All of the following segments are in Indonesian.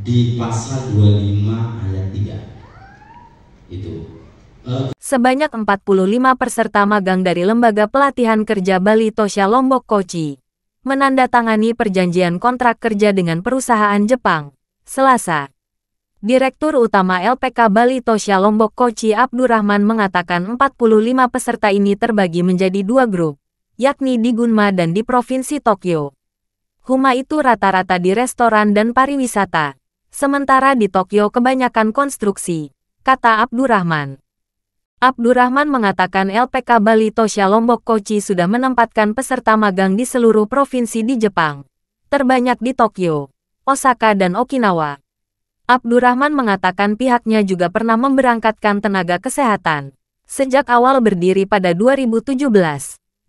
di pasal 25 ayat 3. Itu. Eh, Sebanyak 45 peserta magang dari Lembaga Pelatihan Kerja Bali Tosya Lombok Kochi menandatangani perjanjian kontrak kerja dengan perusahaan Jepang. Selasa, Direktur Utama LPK Bali Tosya Lombok Kochi Abdurrahman mengatakan 45 peserta ini terbagi menjadi dua grup, yakni di Gunma dan di Provinsi Tokyo. Huma itu rata-rata di restoran dan pariwisata. Sementara di Tokyo kebanyakan konstruksi, kata Abdurrahman. Abdurrahman mengatakan LPK Bali Tosha Lombok Kochi sudah menempatkan peserta magang di seluruh provinsi di Jepang. Terbanyak di Tokyo, Osaka dan Okinawa. Abdurrahman mengatakan pihaknya juga pernah memberangkatkan tenaga kesehatan. Sejak awal berdiri pada 2017,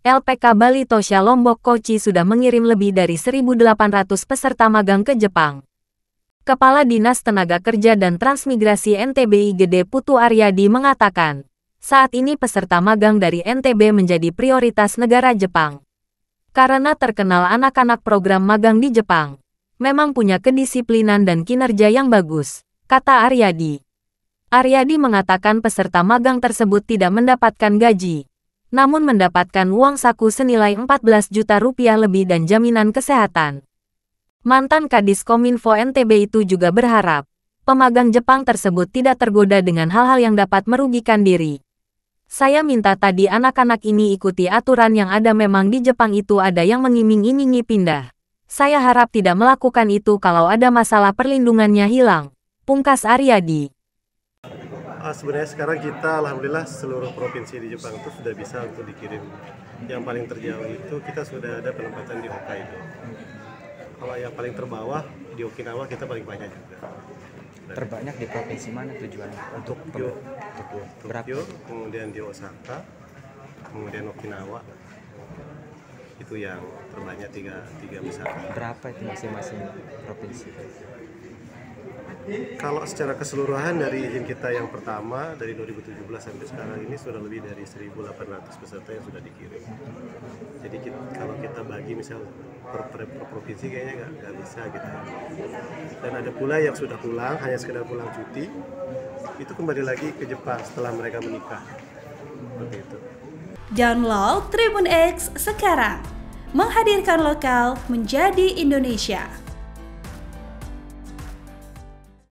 LPK Bali Tosha Lombok Kochi sudah mengirim lebih dari 1.800 peserta magang ke Jepang. Kepala Dinas Tenaga Kerja dan Transmigrasi NTBI Gede Putu Aryadi mengatakan, saat ini peserta magang dari NTB menjadi prioritas negara Jepang. Karena terkenal anak-anak program magang di Jepang, memang punya kedisiplinan dan kinerja yang bagus, kata Aryadi. Aryadi mengatakan peserta magang tersebut tidak mendapatkan gaji, namun mendapatkan uang saku senilai 14 juta rupiah lebih dan jaminan kesehatan. Mantan Kadis Kominfo NTB itu juga berharap, pemagang Jepang tersebut tidak tergoda dengan hal-hal yang dapat merugikan diri. Saya minta tadi anak-anak ini ikuti aturan yang ada memang di Jepang itu ada yang mengiming-imingi pindah. Saya harap tidak melakukan itu kalau ada masalah perlindungannya hilang. Pungkas Aryadi ah, sebenarnya sekarang kita alhamdulillah seluruh provinsi di Jepang itu sudah bisa untuk dikirim. Yang paling terjauh itu kita sudah ada penempatan di Hokkaido kalau yang paling terbawah di Okinawa kita paling banyak juga terbanyak di provinsi mana tujuan untuk Tokyo Tokyo, Tokyo kemudian di Osaka kemudian Okinawa itu yang terbanyak tiga tiga besar berapa itu masing-masing provinsi kalau secara keseluruhan dari izin kita yang pertama dari 2017 sampai sekarang ini sudah lebih dari 1.800 peserta yang sudah dikirim. Jadi kita, kalau kita bagi misal per, per, per provinsi kayaknya nggak bisa gitu. Dan ada pula yang sudah pulang hanya sekedar pulang cuti itu kembali lagi ke Jepang setelah mereka menikah. Seperti itu. Download Tribun X sekarang menghadirkan lokal menjadi Indonesia.